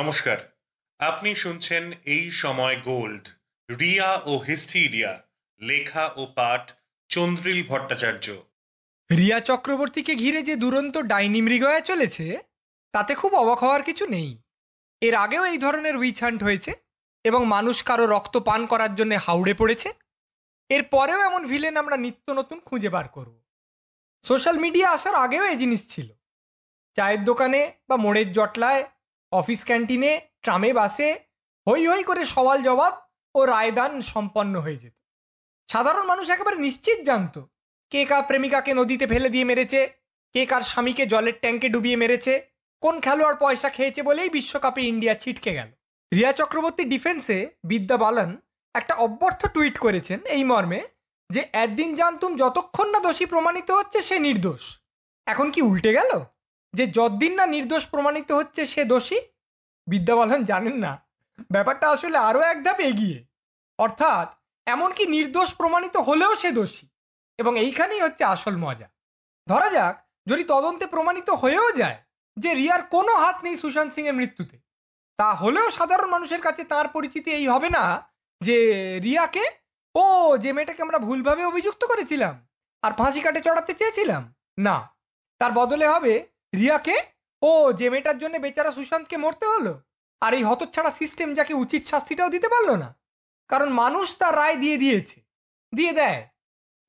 নমস্কার আপনি শুনছেন এই সময় গোল্ড রিয়া ও হিস্টিরিয়া লেখা ও পাঠ চন্দ্রিল ভট্টাচার্য রিয়া চক্রবর্তীকে ঘিরে যে দুরন্ত ডাইনি মৃগয়া চলেছে তাতে খুব অবাক হওয়ার কিছু নেই এর আগেও এই ধরনের উইচ হান্ট হয়েছে এবং মানুষ কারো রক্ত পান করার জন্য হাওড়ে পড়েছে এর পরেও এমন ভিলেন আমরা নিত্য নতুন খুঁজে বার করব সোশ্যাল মিডিয়া আসার আগেও এই জিনিস ছিল চায়ের দোকানে বা মোড়ের জটলায় অফিস ক্যান্টিনে ট্রামে বাসে হই হই করে সওয়াল জবাব ও রায়দান সম্পন্ন হয়ে যেত সাধারণ মানুষ একেবারে নিশ্চিত জানত কে কার প্রেমিকাকে নদীতে ফেলে দিয়ে মেরেছে কে কার স্বামীকে জলের ট্যাঙ্কে ডুবিয়ে মেরেছে কোন খেলোয়াড় পয়সা খেয়েছে বলেই বিশ্বকাপে ইন্ডিয়া ছিটকে গেল রিয়া চক্রবর্তী ডিফেন্সে বিদ্যা বালান একটা অব্যর্থ টুইট করেছেন এই মর্মে যে একদিন জানতুম যতক্ষণ না দোষী প্রমাণিত হচ্ছে সে নির্দোষ এখন কি উল্টে গেল যে যদ্দিন না নির্দোষ প্রমাণিত হচ্ছে সে দোষী বিদ্যা বিদ্যাবালন জানেন না ব্যাপারটা আসলে আরও এক ধাপ এগিয়ে অর্থাৎ এমনকি নির্দোষ প্রমাণিত হলেও সে দোষী এবং এইখানেই হচ্ছে আসল মজা ধরা যাক যদি তদন্তে প্রমাণিত হয়েও যায় যে রিয়ার কোনো হাত নেই সুশান্ত সিংয়ের মৃত্যুতে তা হলেও সাধারণ মানুষের কাছে তার পরিচিতি এই হবে না যে রিয়াকে ও যে মেয়েটাকে আমরা ভুলভাবে অভিযুক্ত করেছিলাম আর ফাঁসি কাটে চড়াতে চেয়েছিলাম না তার বদলে হবে রিয়াকে ও যে মেয়েটার জন্য বেচারা সুশান্তকে মরতে হলো আর এই হতচ্ছাড়া সিস্টেম যাকে উচিত শাস্তিটাও দিতে পারলো না কারণ মানুষ তার রায় দিয়ে দিয়েছে দিয়ে দেয়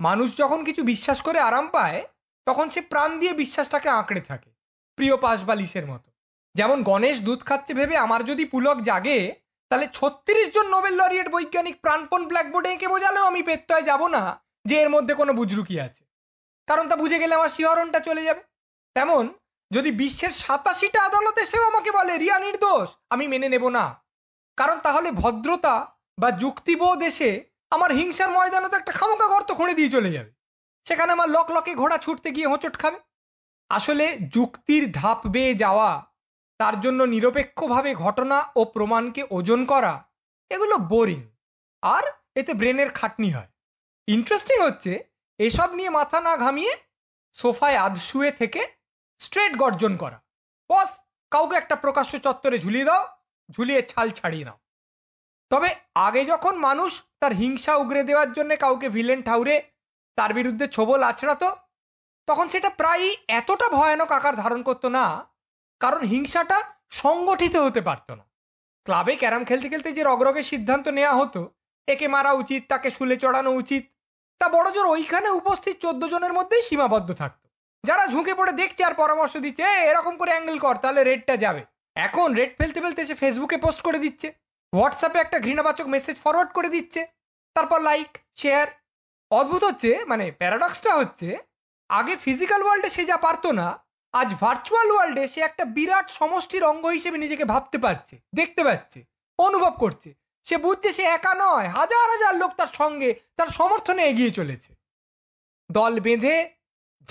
মানুষ যখন কিছু বিশ্বাস করে আরাম পায় তখন সে প্রাণ দিয়ে বিশ্বাসটাকে আঁকড়ে থাকে প্রিয় পাশবালিশের মতো যেমন গণেশ দুধ খাচ্ছে ভেবে আমার যদি পুলক জাগে তাহলে ছত্রিশ জন নোবেল লরিয়েট বৈজ্ঞানিক প্রাণপণ ব্ল্যাকবোর্ডে এঁকে বোঝালেও আমি পেত্তয় যাব না যে এর মধ্যে কোনো বুজরুকি আছে কারণ তা বুঝে গেলে আমার শিহরণটা চলে যাবে তেমন যদি বিশ্বের সাতাশিটা আদালত এসেও আমাকে বলে রিয়া নির্দোষ আমি মেনে নেব না কারণ তাহলে ভদ্রতা বা যুক্তিবোধ এসে আমার হিংসার ময়দানে তো একটা খামকা গর্ত খুঁড়ে দিয়ে চলে যাবে সেখানে আমার লক লকে ঘোড়া ছুটতে গিয়ে হোঁচট খাবে আসলে যুক্তির ধাপ বেয়ে যাওয়া তার জন্য নিরপেক্ষভাবে ঘটনা ও প্রমাণকে ওজন করা এগুলো বোরিং আর এতে ব্রেনের খাটনি হয় ইন্টারেস্টিং হচ্ছে এসব নিয়ে মাথা না ঘামিয়ে সোফায় আধ শুয়ে থেকে স্ট্রেট গর্জন করা বস কাউকে একটা প্রকাশ্য চত্বরে ঝুলিয়ে দাও ঝুলিয়ে ছাল ছাড়িয়ে দাও তবে আগে যখন মানুষ তার হিংসা উগরে দেওয়ার জন্য কাউকে ভিলেন ঠাউরে তার বিরুদ্ধে ছোবল আছড়াতো তখন সেটা প্রায়ই এতটা ভয়ানক আকার ধারণ করতো না কারণ হিংসাটা সংগঠিত হতে পারতো না ক্লাবে ক্যারাম খেলতে খেলতে যে রগরগের সিদ্ধান্ত নেওয়া হতো একে মারা উচিত তাকে শুলে চড়ানো উচিত তা বড় জোর ওইখানে উপস্থিত চোদ্দ জনের মধ্যেই সীমাবদ্ধ থাকত যারা ঝুঁকে পড়ে দেখছে আর পরামর্শ দিচ্ছে এরকম করে অ্যাঙ্গেল কর তাহলে রেটটা যাবে এখন রেট ফেলতে ফেলতে সে ফেসবুকে পোস্ট করে দিচ্ছে হোয়াটসঅ্যাপে একটা ঘৃণাবাচক মেসেজ ফরওয়ার্ড করে দিচ্ছে তারপর লাইক শেয়ার অদ্ভুত হচ্ছে মানে প্যারাডক্সটা হচ্ছে আগে ফিজিক্যাল ওয়ার্ল্ডে সে যা পারতো না আজ ভার্চুয়াল ওয়ার্ল্ডে সে একটা বিরাট সমষ্টির অঙ্গ হিসেবে নিজেকে ভাবতে পারছে দেখতে পাচ্ছে অনুভব করছে সে বুঝছে সে একা নয় হাজার হাজার লোক তার সঙ্গে তার সমর্থনে এগিয়ে চলেছে দল বেঁধে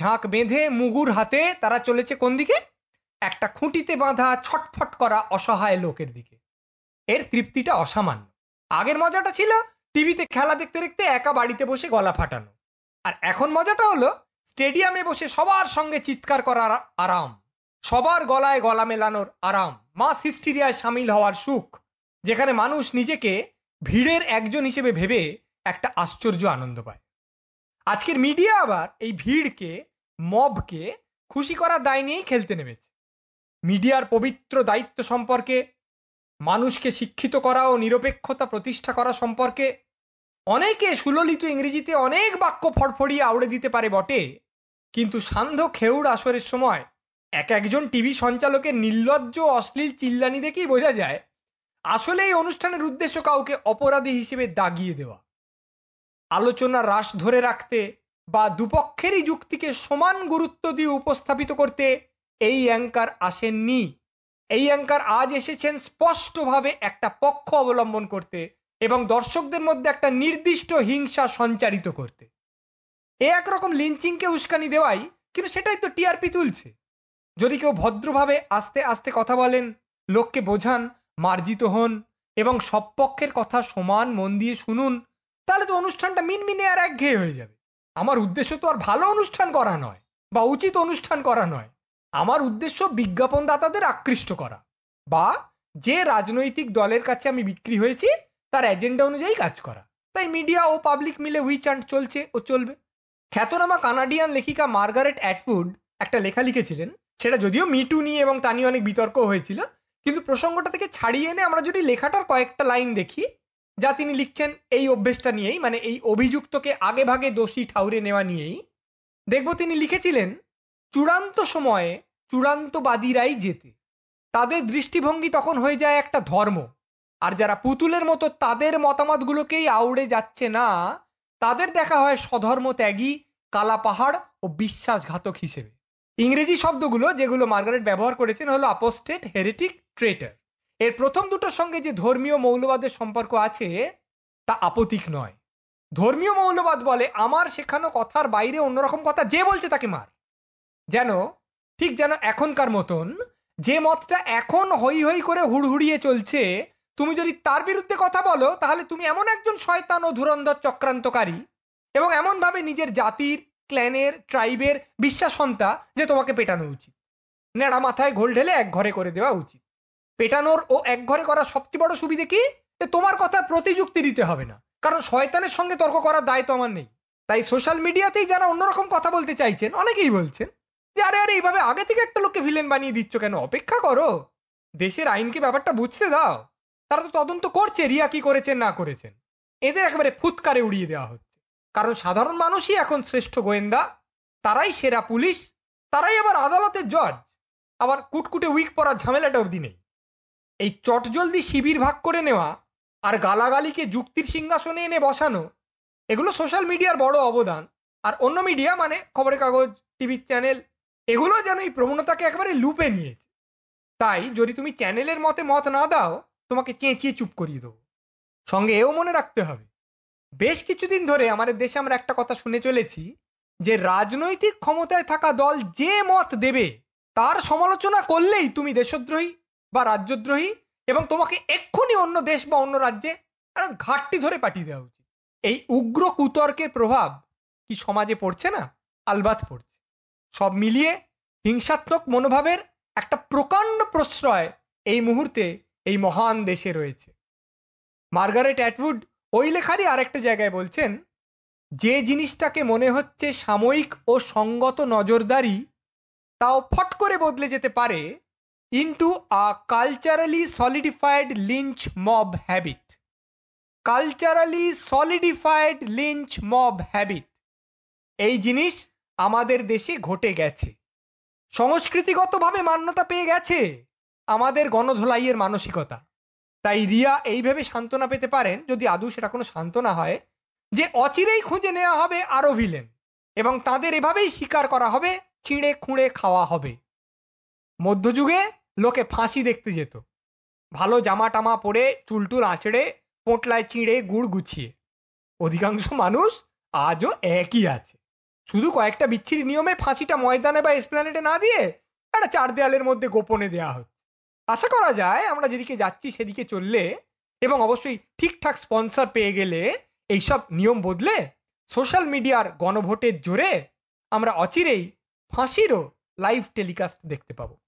ঝাঁক বেঁধে মুগুর হাতে তারা চলেছে কোন দিকে একটা খুঁটিতে বাঁধা ছটফট করা অসহায় লোকের দিকে এর তৃপ্তিটা অসামান্য আগের মজাটা ছিল টিভিতে খেলা দেখতে দেখতে একা বাড়িতে বসে গলা ফাটানো আর এখন মজাটা হলো স্টেডিয়ামে বসে সবার সঙ্গে চিৎকার করার আরাম সবার গলায় গলা মেলানোর আরাম মাস হিস্টিরিয়ায় সামিল হওয়ার সুখ যেখানে মানুষ নিজেকে ভিড়ের একজন হিসেবে ভেবে একটা আশ্চর্য আনন্দ পায় আজকের মিডিয়া আবার এই ভিড়কে মবকে খুশি করার দায় নিয়েই খেলতে নেমেছে মিডিয়ার পবিত্র দায়িত্ব সম্পর্কে মানুষকে শিক্ষিত করা ও নিরপেক্ষতা প্রতিষ্ঠা করা সম্পর্কে অনেকে সুললিত ইংরেজিতে অনেক বাক্য ফড়ফড়িয়ে আউড়ে দিতে পারে বটে কিন্তু সান্ধ্য খেউড় আসরের সময় এক একজন টিভি সঞ্চালকের নির্লজ্জ অশ্লীল চিল্লানি দেখেই বোঝা যায় আসলে এই অনুষ্ঠানের উদ্দেশ্য কাউকে অপরাধী হিসেবে দাগিয়ে দেওয়া আলোচনা হ্রাস ধরে রাখতে বা দুপক্ষেরই যুক্তিকে সমান গুরুত্ব দিয়ে উপস্থাপিত করতে এই অ্যাঙ্কার আসেননি এই অ্যাঙ্কার আজ এসেছেন স্পষ্টভাবে একটা পক্ষ অবলম্বন করতে এবং দর্শকদের মধ্যে একটা নির্দিষ্ট হিংসা সঞ্চারিত করতে এ একরকম লিঞ্চিংকে উস্কানি দেওয়াই কিন্তু সেটাই তো টিআরপি তুলছে যদি কেউ ভদ্রভাবে আস্তে আস্তে কথা বলেন লোককে বোঝান মার্জিত হন এবং সব পক্ষের কথা সমান মন দিয়ে শুনুন তাহলে তো অনুষ্ঠানটা মিনমিনে আর একঘেয়ে হয়ে যাবে আমার উদ্দেশ্য তো আর ভালো অনুষ্ঠান করা নয় বা উচিত অনুষ্ঠান করা নয় আমার উদ্দেশ্য বিজ্ঞাপনদাতাদের আকৃষ্ট করা বা যে রাজনৈতিক দলের কাছে আমি বিক্রি হয়েছি তার এজেন্ডা অনুযায়ী কাজ করা তাই মিডিয়া ও পাবলিক মিলে উইচ অ্যান্ড চলছে ও চলবে খ্যাতনামা কানাডিয়ান লেখিকা মার্গারেট অ্যাটউড একটা লেখা লিখেছিলেন সেটা যদিও মিটু নিয়ে এবং তা নিয়ে অনেক বিতর্ক হয়েছিল কিন্তু প্রসঙ্গটা থেকে ছাড়িয়ে এনে আমরা যদি লেখাটার কয়েকটা লাইন দেখি যা তিনি লিখছেন এই অভ্যেসটা নিয়েই মানে এই অভিযুক্তকে আগে ভাগে দোষী ঠাউরে নেওয়া নিয়েই দেখব তিনি লিখেছিলেন চূড়ান্ত সময়ে চূড়ান্তবাদীরাই যেতে তাদের দৃষ্টিভঙ্গি তখন হয়ে যায় একটা ধর্ম আর যারা পুতুলের মতো তাদের মতামতগুলোকেই আউড়ে যাচ্ছে না তাদের দেখা হয় সধর্ম ত্যাগী কালা পাহাড় ও বিশ্বাসঘাতক হিসেবে ইংরেজি শব্দগুলো যেগুলো মার্গারেট ব্যবহার করেছেন হলো আপোস্টেট হেরেটিক ট্রেটার এর প্রথম দুটোর সঙ্গে যে ধর্মীয় মৌলবাদের সম্পর্ক আছে তা আপতিক নয় ধর্মীয় মৌলবাদ বলে আমার শেখানো কথার বাইরে অন্যরকম কথা যে বলছে তাকে মার যেন ঠিক যেন এখনকার মতন যে মতটা এখন হই হই করে হুড়হুড়িয়ে চলছে তুমি যদি তার বিরুদ্ধে কথা বলো তাহলে তুমি এমন একজন শয়তান ও ধুরন্ধর চক্রান্তকারী এবং এমনভাবে নিজের জাতির ক্ল্যানের ট্রাইবের বিশ্বাসন্তা যে তোমাকে পেটানো উচিত ন্যাড়া মাথায় ঘোল ঢেলে এক ঘরে করে দেওয়া উচিত পেটানোর ও একঘরে করার সবচেয়ে বড় সুবিধে কি তোমার কথা প্রতিযুক্তি দিতে হবে না কারণ শয়তানের সঙ্গে তর্ক করার দায় তো আমার নেই তাই সোশ্যাল মিডিয়াতেই যারা অন্যরকম কথা বলতে চাইছেন অনেকেই বলছেন যে আরে আরে এইভাবে আগে থেকে একটা লোককে ভিলেন বানিয়ে দিচ্ছ কেন অপেক্ষা করো দেশের আইনকে ব্যাপারটা বুঝতে দাও তারা তো তদন্ত করছে রিয়া কি করেছেন না করেছেন এদের একেবারে ফুৎকারে উড়িয়ে দেওয়া হচ্ছে কারণ সাধারণ মানুষই এখন শ্রেষ্ঠ গোয়েন্দা তারাই সেরা পুলিশ তারাই আবার আদালতের জজ আবার কুটকুটে উইক পড়ার ঝামেলাটা অবধি নেই এই চটজলদি শিবির ভাগ করে নেওয়া আর গালাগালিকে যুক্তির সিংহাসনে এনে বসানো এগুলো সোশ্যাল মিডিয়ার বড় অবদান আর অন্য মিডিয়া মানে খবরের কাগজ টিভি চ্যানেল এগুলো যেন এই প্রবণতাকে একেবারে লুপে নিয়েছে তাই যদি তুমি চ্যানেলের মতে মত না দাও তোমাকে চেঁচিয়ে চুপ করিয়ে দেবো সঙ্গে এও মনে রাখতে হবে বেশ কিছুদিন ধরে আমাদের দেশে আমরা একটা কথা শুনে চলেছি যে রাজনৈতিক ক্ষমতায় থাকা দল যে মত দেবে তার সমালোচনা করলেই তুমি দেশদ্রোহী বা রাজ্যদ্রোহী এবং তোমাকে এক্ষুনি অন্য দেশ বা অন্য রাজ্যে একটা ঘাটটি ধরে পাঠিয়ে দেওয়া উচিত এই উগ্র কুতর্কের প্রভাব কি সমাজে পড়ছে না আলবাত পড়ছে সব মিলিয়ে হিংসাত্মক মনোভাবের একটা প্রকাণ্ড প্রশ্রয় এই মুহূর্তে এই মহান দেশে রয়েছে মার্গারেট অ্যাটউড ওই লেখারই আরেকটা জায়গায় বলছেন যে জিনিসটাকে মনে হচ্ছে সাময়িক ও সঙ্গত নজরদারি তাও ফট করে বদলে যেতে পারে into a culturally solidified lynch mob habit. Culturally solidified lynch mob habit এই জিনিস আমাদের দেশে ঘটে গেছে সংস্কৃতিগতভাবে মান্যতা পেয়ে গেছে আমাদের গণধোলাইয়ের মানসিকতা তাই রিয়া এইভাবে সান্ত্বনা পেতে পারেন যদি আদৌ সেটা কোনো সান্ত্বনা হয় যে অচিরেই খুঁজে নেওয়া হবে আরও ভিলেন এবং তাদের এভাবেই স্বীকার করা হবে ছিঁড়ে খুঁড়ে খাওয়া হবে মধ্যযুগে লোকে ফাঁসি দেখতে যেত ভালো জামা টামা পরে চুলটুল আঁচড়ে পোটলায় চিঁড়ে গুড় গুছিয়ে অধিকাংশ মানুষ আজও একই আছে শুধু কয়েকটা বিচ্ছিরি নিয়মে ফাঁসিটা ময়দানে বা এসপ্ল্যানেটে না দিয়ে একটা চার দেয়ালের মধ্যে গোপনে দেয়া হচ্ছে আশা করা যায় আমরা যেদিকে যাচ্ছি সেদিকে চললে এবং অবশ্যই ঠিকঠাক স্পন্সর পেয়ে গেলে এইসব নিয়ম বদলে সোশ্যাল মিডিয়ার গণভোটের জোরে আমরা অচিরেই ফাঁসিরও লাইভ টেলিকাস্ট দেখতে পাবো